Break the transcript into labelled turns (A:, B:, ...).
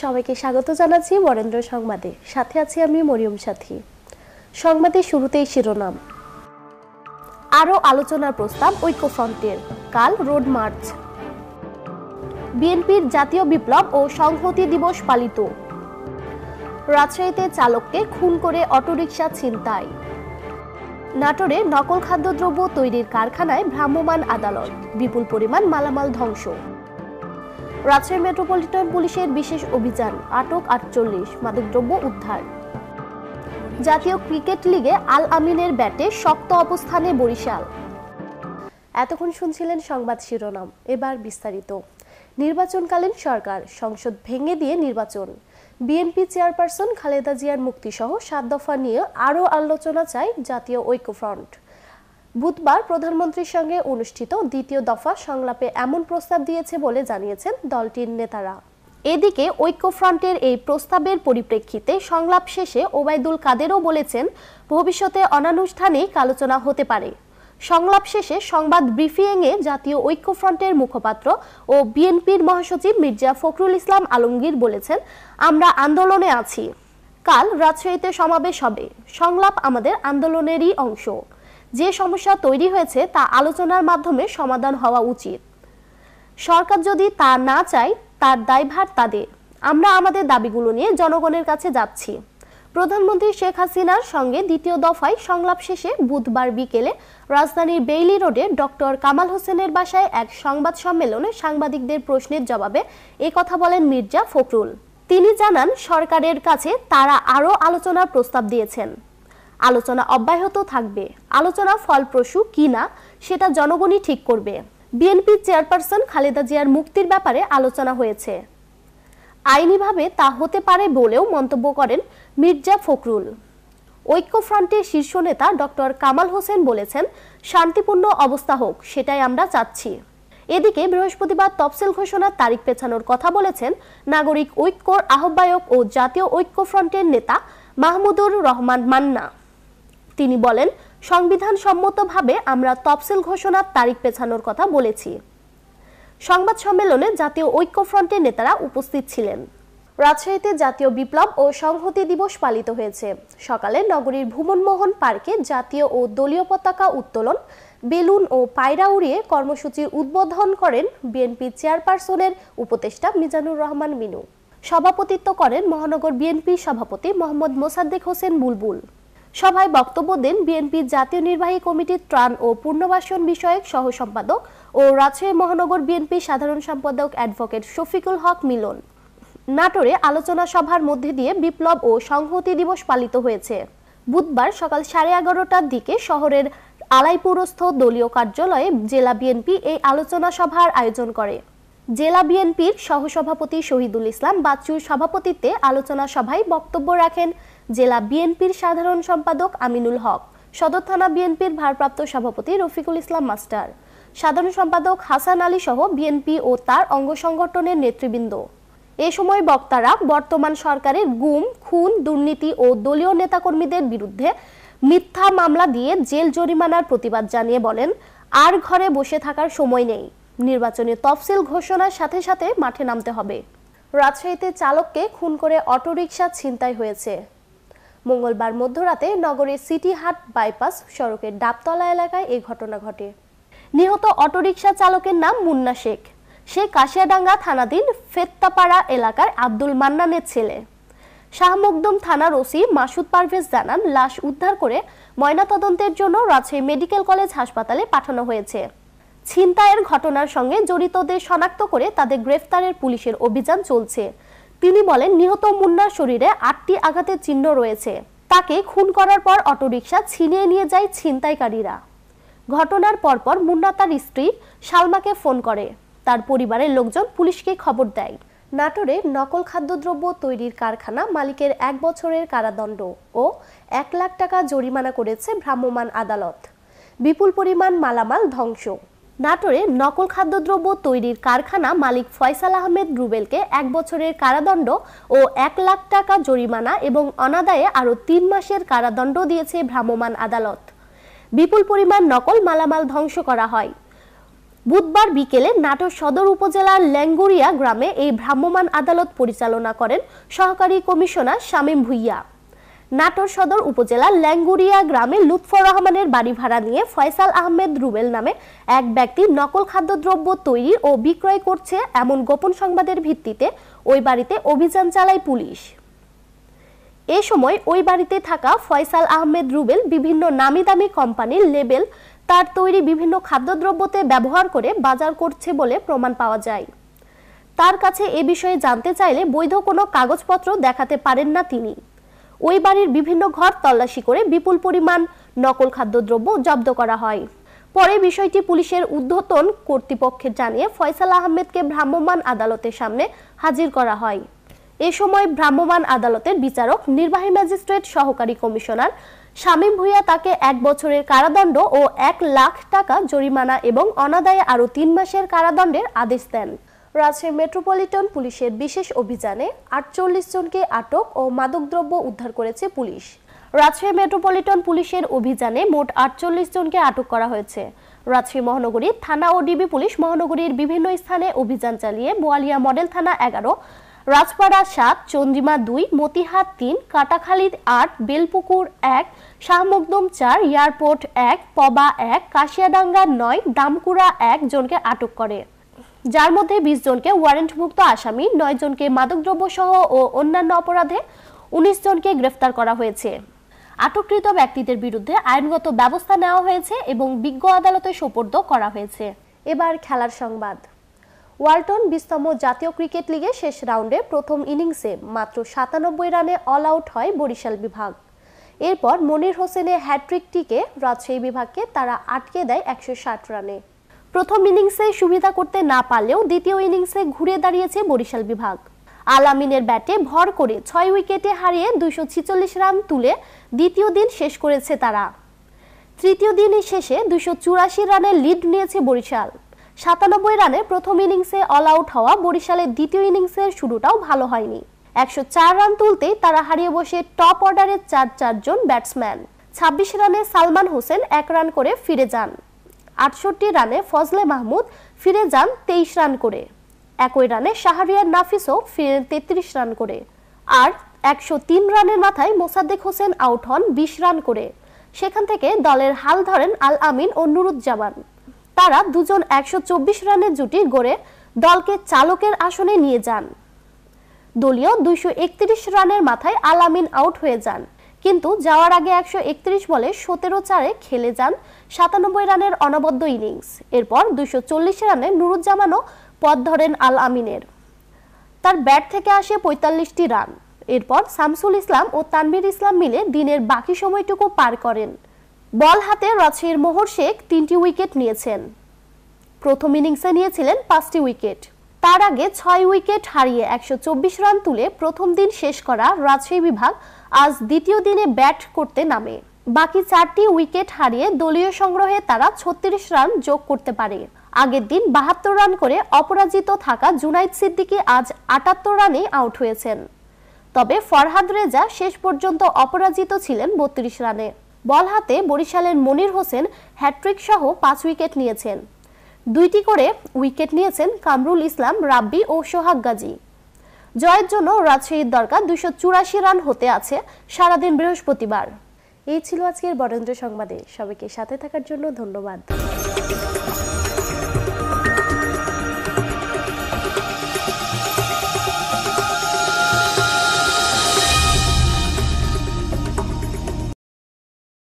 A: সবাইকে স্বাগত জানাচ্ছি বরেন্দ্র সংবাদে সাথে আছি আমি মরিয়ম সাথী সংবাদে শুরুতেই শিরোনাম আরও আলোচনার প্রস্তাব ঐক্যফ্রন্টের কাল রোড মার্চ বিএনপির জাতীয় বিপ্লব ও সংহতি দিবস পালিত রাজশাহীতে চালককে খুন করে অটোরিকশা ছিনতাই নাটোরে নকল খাদ্যদ্রব্য তৈরির কারখানায় ভ্রাম্যমাণ আদালত বিপুল পরিমাণ মালামাল ধ্বংস রাজশাহী মেট্রোপলিটন পুলিশের বিশেষ অভিযান আটক আটচল্লিশ মাদকদ্রব্য উদ্ধার জাতীয় ক্রিকেট লিগে আল আমিনের ব্যাটে শক্ত অবস্থানে বরিশাল এতক্ষণ শুনছিলেন সংবাদ শিরোনাম এবার বিস্তারিত নির্বাচনকালীন সরকার সংসদ ভেঙে দিয়ে নির্বাচন বিএনপি চেয়ারপারসন খালেদা জিয়ার মুক্তিসহ সাত দফা নিয়ে আরও আলোচনা চায় জাতীয় ঐক্যফ্রন্ট বুধবার প্রধানমন্ত্রীর সঙ্গে অনুষ্ঠিত দ্বিতীয় দফা সংলাপে এমন প্রস্তাব দিয়েছে বলে জানিয়েছেন দলটির নেতারা এদিকে ঐক্যফ্রন্টের এই প্রস্তাবের পরিপ্রেক্ষিতে সংলাপ শেষে ওবায়দুল কাদেরও বলেছেন ভবিষ্যতে অনানুষ্ঠানিক আলোচনা হতে পারে সংলাপ শেষে সংবাদ ব্রিফিংয়ে জাতীয় ঐক্যফ্রন্টের মুখপাত্র ও বিএনপির মহাসচিব মির্জা ফখরুল ইসলাম আলমগীর বলেছেন আমরা আন্দোলনে আছি কাল রাজশাহীতে সমাবেশ হবে সংলাপ আমাদের আন্দোলনেরই অংশ যে সমস্যা তৈরি হয়েছে তা আলোচনার মাধ্যমে সমাধান হওয়া উচিত সরকার যদি তা না চায় তার দায়ভার তাদের আমরা আমাদের দাবিগুলো নিয়ে জনগণের কাছে যাচ্ছি প্রধানমন্ত্রী শেখ হাসিনার সঙ্গে দ্বিতীয় দফায় সংলাপ শেষে বুধবার বিকেলে রাজধানীর বেইলি রোডে ডক্টর কামাল হোসেনের বাসায় এক সংবাদ সম্মেলনে সাংবাদিকদের প্রশ্নের জবাবে এ কথা বলেন মির্জা ফখরুল তিনি জানান সরকারের কাছে তারা আরও আলোচনার প্রস্তাব দিয়েছেন আলোচনা অব্যাহত থাকবে আলোচনা ফলপ্রসূ কিনা সেটা জনগণই ঠিক করবে বিএনপির চেয়ারপারসন খালেদা জিয়ার মুক্তির ব্যাপারে আলোচনা হয়েছে আইনিভাবে তা হতে পারে বলেও মন্তব্য করেন মির্জা ফখরুল ঐক্যফ্রন্টের শীর্ষ নেতা ডক্টর কামাল হোসেন বলেছেন শান্তিপূর্ণ অবস্থা হোক সেটাই আমরা চাচ্ছি এদিকে বৃহস্পতিবার তফসিল ঘোষণার তারিখ পেছানোর কথা বলেছেন নাগরিক ঐক্যর আহ্বায়ক ও জাতীয় ঐক্যফ্রন্টের নেতা মাহমুদুর রহমান মান্না তিনি বলেন সংবিধান সম্মতভাবে আমরা তফসিল ঘোষণার তারিখ পেছানোর কথা বলেছি সংবাদ সম্মেলনে জাতীয় ঐক্যফ্রন্টের নেতারা উপস্থিত ছিলেন রাজশাহীতে জাতীয় বিপ্লব ও সংহতি দিবস পালিত হয়েছে সকালে নগরীর ভুবনমোহন পার্কে জাতীয় ও দলীয় পতাকা উত্তোলন বেলুন ও পায়রা উড়িয়ে কর্মসূচির উদ্বোধন করেন বিএনপি চেয়ারপারসনের উপদেষ্টা মিজানুর রহমান মিনু সভাপতিত্ব করেন মহানগর বিএনপি সভাপতি মোহাম্মদ মোসাদ্দেক হোসেন বুলবুল সভায় বক্তব্য দেন বিএনপির জাতীয় নির্বাহী কমিটির ত্রাণ ও পুনর্বাসন বিষয়ক সহসম্পাদক ও রাজশাহী মহানগর বিএনপির সাধারণ সম্পাদক অ্যাডভোকেট শফিকুল হক মিলন নাটোরে আলোচনা সভার মধ্যে দিয়ে বিপ্লব ও সংহতি দিবস পালিত হয়েছে বুধবার সকাল সাড়ে এগারোটার দিকে শহরের আলাইপুরস্থ দলীয় কার্যালয়ে জেলা বিএনপি এই আলোচনা সভার আয়োজন করে জেলা বিএনপির সহসভাপতি শহীদুল ইসলাম বাচ্চুর সভাপতিত্বে আলোচনা সভায় বক্তব্য রাখেন জেলা বিএনপির সাধারণ সম্পাদক আমিনুল হক সদর থানা বিএনপির ভারপ্রাপ্ত সভাপতি রফিকুল ইসলাম মাস্টার সাধারণ সম্পাদক হাসান আলী সহ বিএনপি ও তার অঙ্গ সংগঠনের নেতৃবৃন্দ এ সময় বক্তারা বর্তমান সরকারের গুম খুন দুর্নীতি ও দলীয় নেতাকর্মীদের বিরুদ্ধে মিথ্যা মামলা দিয়ে জেল জরিমানার প্রতিবাদ জানিয়ে বলেন আর ঘরে বসে থাকার সময় নেই নির্বাচনে তফসিল ঘোষণার সাথে সাথে মাঠে নামতে হবে রাজশাহীতে চালককে খুন করে অটোরিকশা ছিনতাই হয়েছে মঙ্গলবার মধ্যরাতে নগরের সিটিহাট বাইপাস সড়কের ডাবতলা এলাকায় এই ঘটনা ঘটে নিহত অটোরিকশা চালকের নাম মুন্না শেখ সে কাশিয়াডাঙ্গা থানাধীন ফেত্তাপাড়া এলাকার আব্দুল মান্নানের ছেলে শাহমুকদম থানার ওসি মাসুদ পারভেজ জানান লাশ উদ্ধার করে ময়নাতদন্তের জন্য রাজশাহী মেডিকেল কলেজ হাসপাতালে পাঠানো হয়েছে ছিনতাইয়ের ঘটনার সঙ্গে জড়িতদের শনাক্ত করে তাদের গ্রেফতারের পুলিশের অভিযান চলছে তিনি বলেন নিহত মুন্নার শরীরে আটটি আঘাতের চিহ্ন রয়েছে তাকে খুন করার পর অটোরিকশা ছিনিয়ে নিয়ে যায় ছিনতাইকারীরা ঘটনার পরপর মুন্না তার স্ত্রী সালমাকে ফোন করে তার পরিবারের লোকজন পুলিশকে খবর দেয় নাটোরে নকল খাদ্যদ্রব্য তৈরির কারখানা মালিকের এক বছরের কারাদণ্ড ও এক লাখ টাকা জরিমানা করেছে ভ্রাম্যমাণ আদালত বিপুল পরিমাণ মালামাল ধ্বংস নাটোরে নকল খাদ্যদ্রব্য তৈরির কারখানা মালিক ফয়সাল আহমেদ রুবেলকে এক বছরের কারাদণ্ড ও এক লাখ টাকা জরিমানা এবং অনাদায়ে আরও তিন মাসের কারাদণ্ড দিয়েছে ভ্রাম্যমাণ আদালত বিপুল পরিমাণ নকল মালামাল ধ্বংস করা হয় বুধবার বিকেলে নাটোর সদর উপজেলার ল্যাঙ্গুরিয়া গ্রামে এই ভ্রাম্যমাণ আদালত পরিচালনা করেন সহকারী কমিশনার শামীম ভুইয়া নাটোর সদর উপজেলার ল্যাঙ্গুরিয়া গ্রামে লুৎফর রহমানের বাড়ি ভাড়া নিয়ে ফয়সাল আহমেদ রুবেল নামে এক ব্যক্তি নকল খাদ্যদ্রব্য তৈরি ও বিক্রয় করছে এমন গোপন সংবাদের ভিত্তিতে ওই বাড়িতে অভিযান চালায় পুলিশ এ সময় ওই বাড়িতে থাকা ফয়সাল আহমেদ রুবেল বিভিন্ন নামি দামি কোম্পানির লেবেল তার তৈরি বিভিন্ন খাদ্যদ্রব্যতে ব্যবহার করে বাজার করছে বলে প্রমাণ পাওয়া যায় তার কাছে এ বিষয়ে জানতে চাইলে বৈধ কোনো কাগজপত্র দেখাতে পারেন না তিনি ওই বাড়ির বিভিন্ন ঘর তল্লাশি করে বিপুল পরিমাণ নকল খাদ্যদ্রব্য জব্দ করা হয় পরে বিষয়টি পুলিশের উদ্ধতন কর্তৃপক্ষের জানিয়ে ফয়সাল আহমেদকে ভ্রাম্যমাণ আদালতের সামনে হাজির করা হয় এ সময় ভ্রাম্যমাণ আদালতের বিচারক নির্বাহী ম্যাজিস্ট্রেট সহকারী কমিশনার শামীম ভুইয়া তাকে এক বছরের কারাদণ্ড ও এক লাখ টাকা জরিমানা এবং অনাদায়ে আরও তিন মাসের কারাদণ্ডের আদেশ দেন রাজশাহী মেট্রোপলিটন পুলিশের বিশেষ অভিযানে আটচল্লিশ জনকে আটক ও মাদকদ্রব্য উদ্ধার করেছে পুলিশ রাজশাহী মেট্রোপলিটন পুলিশের অভিযানে মোট আটচল্লিশ জনকে আটক করা হয়েছে রাজশাহী মহানগরীর থানা ও ডিবি পুলিশ মহানগরীর বিভিন্ন স্থানে অভিযান চালিয়ে বোয়ালিয়া মডেল থানা এগারো রাজপাড়া সাত চন্দ্রিমা দুই মতিহাত তিন কাটাখালী আট বেলপুকুর এক শাহমকদম চার এয়ারপোর্ট এক পবা এক কাশিয়াডাঙ্গা নয় দামকুড়া এক জনকে আটক করে যার মধ্যে বিশ জনকে ওয়ারেন্টভুক্ত আসামি নয় জনকে মাদকদ্রব্য সহ ও অন্যান্য অপরাধে উনিশ জনকে গ্রেফতার করা হয়েছে আটককৃত ব্যক্তিদের বিরুদ্ধে আইনগত ব্যবস্থা নেওয়া হয়েছে এবং বিজ্ঞ আদালতে সোপর্দ করা হয়েছে এবার খেলার সংবাদ ওয়ালটন বিস্তম জাতীয় ক্রিকেট লিগে শেষ রাউন্ডে প্রথম ইনিংসে মাত্র সাতানব্বই রানে অল আউট হয় বরিশাল বিভাগ এরপর মনির হোসেনের হ্যাট্রিকটিকে রাজশাহী বিভাগকে তারা আটকে দেয় একশো রানে প্রথম ইনিংসে সুবিধা করতে না পারলেও দ্বিতীয় ইনিংসে ঘুরে দাঁড়িয়েছে বরিশাল বিভাগ আলামিনের ব্যাটে ভর করে ছয় উইকেটে হারিয়ে দুইশো রান তুলে দ্বিতীয় দিন শেষ করেছে তারা তৃতীয় দিন শেষে দুইশো রানের লিড নিয়েছে বরিশাল সাতানব্বই রানে প্রথম ইনিংসে অল আউট হওয়া বরিশালের দ্বিতীয় ইনিংসের শুরুটাও ভালো হয়নি একশো রান তুলতেই তারা হারিয়ে বসে টপ অর্ডারের চার চারজন ব্যাটসম্যান ছাব্বিশ রানে সালমান হোসেন এক রান করে ফিরে যান আটষট্টি রানে ফজলে মাহমুদ ফিরে যান তেইশ রান করে একই রানে শাহরিয়ার নাফিসও ফিরে তেত্রিশ রান করে আর একশো তিন রানের মাথায় মোসাদ্দেক হোসেন আউট হন বিশ রান করে সেখান থেকে দলের হাল ধরেন আল আমিন ও নুরুজ্জামান তারা দুজন একশো চব্বিশ রানের জুটি গড়ে দলকে চালকের আসনে নিয়ে যান দলীয় দুইশো রানের মাথায় আল আমিন আউট হয়ে যান কিন্তু যাওয়ার আগে একশো একত্রিশ বলে সতেরো চারে খেলে যান সাতানব্বই রানের অনবদ্য ইনিংস এরপর দুশো রানে নুরুজ্জামানও পথ ধরেন আল আমিনের তার ব্যাট থেকে আসে পঁয়তাল্লিশটি রান এরপর সামসুল ইসলাম ও তানবির ইসলাম মিলে দিনের বাকি সময়টুকু পার করেন বল হাতে রাজশাহীর মোহর শেখ তিনটি উইকেট নিয়েছেন প্রথম ইনিংসে নিয়েছিলেন পাঁচটি উইকেট তার আগে ছয় উইকেট হারিয়ে একশো রান তুলে প্রথম দিন শেষ করা রাজশাহী বিভাগ আজ দ্বিতীয় দিনে ব্যাট করতে নামে বাকি চারটি উইকেট হারিয়ে দলীয় সংগ্রহে তারা ছত্রিশ রান যোগ করতে পারে আগের দিন বাহাত্তর রান করে অপরাজিত থাকা জুনাইদ সিদ্দিকী আজ আটাত্তর রানে আউট হয়েছেন তবে ফরহাদ রেজা শেষ পর্যন্ত অপরাজিত ছিলেন বত্রিশ রানে বল হাতে বরিশালের মনির হোসেন হ্যাট্রিক সহ পাঁচ উইকেট নিয়েছেন দুইটি করে উইকেট নিয়েছেন কামরুল ইসলাম রাব্বি ও সোহাগ গাজী জয়ের জন্য রাজশাহীর দরকার দুইশো চুরাশি রান হতে আছে সারাদিন বৃহস্পতিবার এই ছিল আজকের বরেন্দ্র সংবাদে সবাইকে সাথে থাকার জন্য ধন্যবাদ